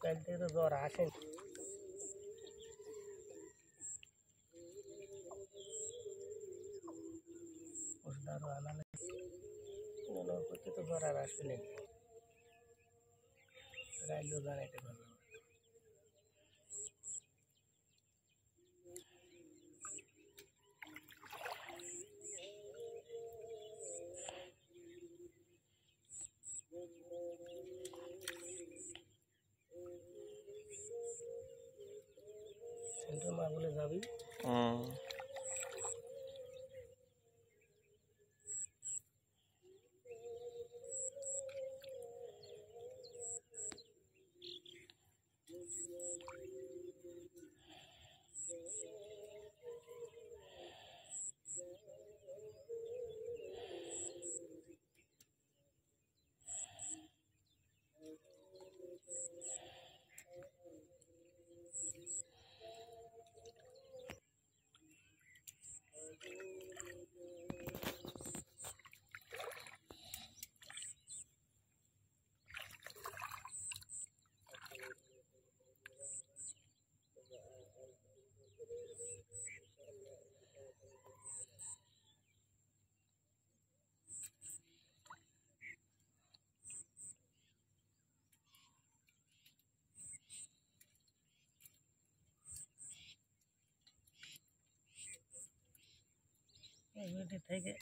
Pega o dedo do oraço, hein? Vou ajudar lá, né? Não, não, vou ter que adorar, acho que nem. Né? রাইলেও দাঁড়াইতে পারবে সেন্টার মা যাবি হুম ভিডিও থেকে